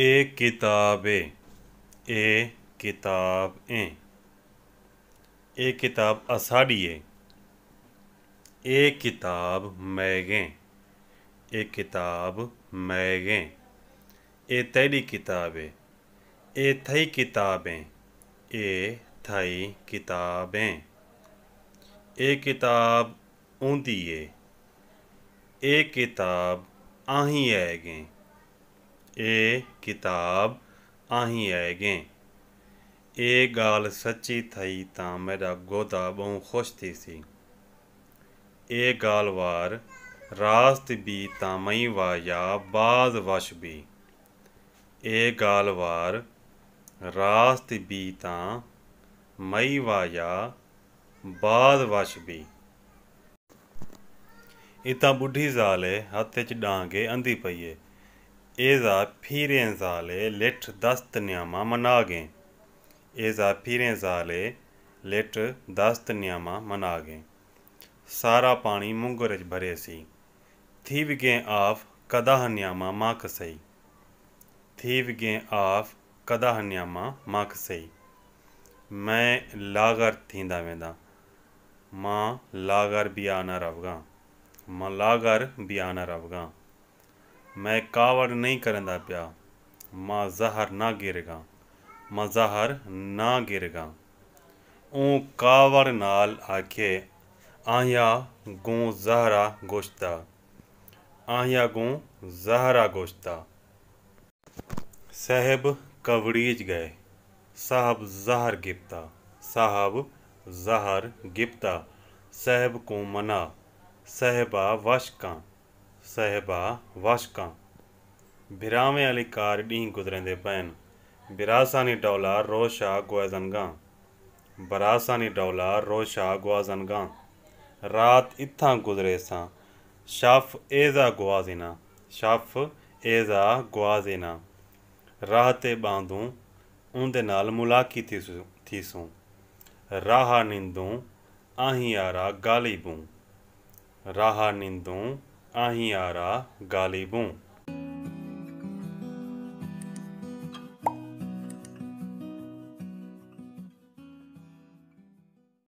ए किताबें ए किताबें ए किताब असाड़िए ए किताब मैगें ए किताब मैगें ए तैली किताबें ए थई किताबें ए थई किताबें ए किताब ऊँधिए ए किताब आही आएगें ਇਹ ਕਿਤਾਬ ਆਹੀ ਆਏਗੇ ਇਹ ਗਾਲ ਸੱਚੀ ਥਈ ਤਾਂ ਮੇਰਾ ਗੋਦਾ ਬਹੁ ਖੁਸ਼ ਥੀ ਸੀ ਇਹ ਗਾਲ ਵਾਰ ਰਾਸਤ ਬੀ ਤਾਂ ਮਈ ਵਾਇਆ ਬਾਦ ਵਸ਼ ਬੀ ਇਹ ਵਾਰ ਰਾਸਤ ਬੀ ਤਾਂ ਮਈ ਵਾਇਆ ਬਾਦ ਵਸ਼ ਬੀ ਇਹ ਤਾਂ ਬੁੱਢੀ ਜ਼ਾਲੇ ਹੱਥ 'ਚ ਡਾਂਗੇ ਅੰਦੀ ਪਈਏ जाले Eza Pirenzale let Dastanyama manage. Eza Pirenzale let Dastanyama manage. सारा पानी मुंगरज भरे सी थीव गे आफ कदाहन्यामा माख सही थीव गे आफ कदाह कदाहन्यामा माख सही मैं लागर थींदा वेंदा मां लागर बि आना रवगा मां लागर बि आना रवगा ਮੈਂ ਕਾਵੜ ਨਹੀਂ ਕਰਦਾ ਪਿਆ ਮਾ ਜ਼ਹਰ ਨਾ ਗਿਰਗਾ ਮਾ ਜ਼ਹਰ ਨਾ ਗਿਰਗਾ ਉਹ ਕਾਵੜ ਨਾਲ ਆਖੇ ਆਇਆ ਗੋਂ ਜ਼ਹਰਾ ਗੋਸ਼ਤਾ ਆਇਆ ਗੋਂ ਜ਼ਹਰਾ ਗੋਸ਼ਤਾ ਸਹਿਬ ਕਵੜੀਜ ਗਏ ਸਾਹਬ ਜ਼ਹਰ ਗਿਪਤਾ ਸਾਹਬ ਜ਼ਹਰ ਗਿਪਤਾ ਸਹਿਬ ਕੋ ਮਨਾ ਸਹਿਬਾ ਵਸ਼ਕਾਂ साहिबा वाशका बिरामे अली कार ॾींहुं गुज़रंदे पइनि बिरासानी डौला रोशा गोज़न गां बरासानी डौला रोशा गुआज़न गां रात इत्थां गुज़रे सां शाफ़ एज़ा गुआजिना शफ एज़ा गुआज़ीना राह ते ॿांधूं उंदे नाल मुलाकी थी सू राह नींदू आही आरा गालिबूं राह नींदू आहीं आरा गालिबों